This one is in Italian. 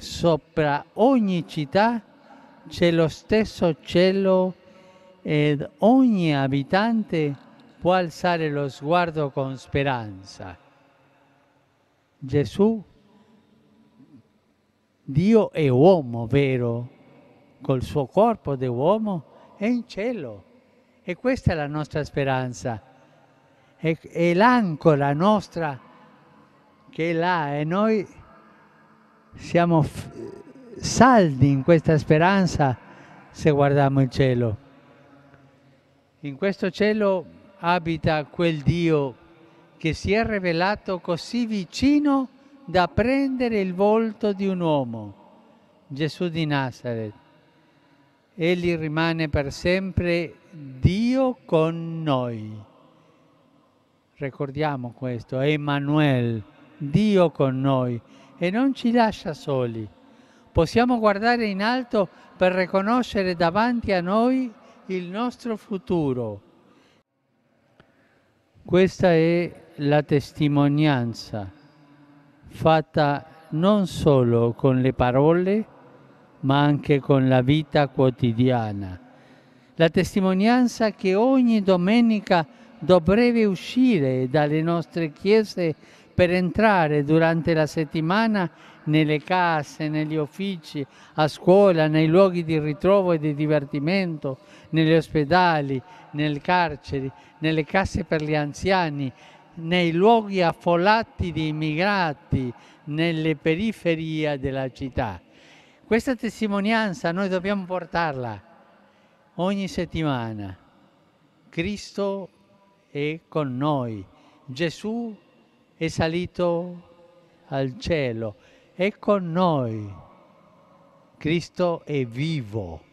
sopra ogni città c'è lo stesso cielo ed ogni abitante può alzare lo sguardo con speranza. Gesù, Dio è uomo vero, col suo corpo di uomo è in cielo. E questa è la nostra speranza. È, è l'ancora nostra che è là e noi siamo saldi in questa speranza se guardiamo il cielo. In questo cielo abita quel Dio che si è rivelato così vicino da prendere il volto di un uomo, Gesù di Nazareth. Egli rimane per sempre Dio con noi. Ricordiamo questo, Emanuele, Dio con noi e non ci lascia soli. Possiamo guardare in alto per riconoscere davanti a noi il nostro futuro. Questa è la testimonianza fatta non solo con le parole, ma anche con la vita quotidiana. La testimonianza che ogni domenica dovrebbe uscire dalle nostre chiese per entrare durante la settimana nelle case, negli uffici, a scuola, nei luoghi di ritrovo e di divertimento, negli ospedali, nelle carceri, nelle case per gli anziani, nei luoghi affollati di immigrati, nelle periferie della città. Questa testimonianza noi dobbiamo portarla ogni settimana. Cristo è con noi. Gesù è salito al cielo, è con noi. Cristo è vivo.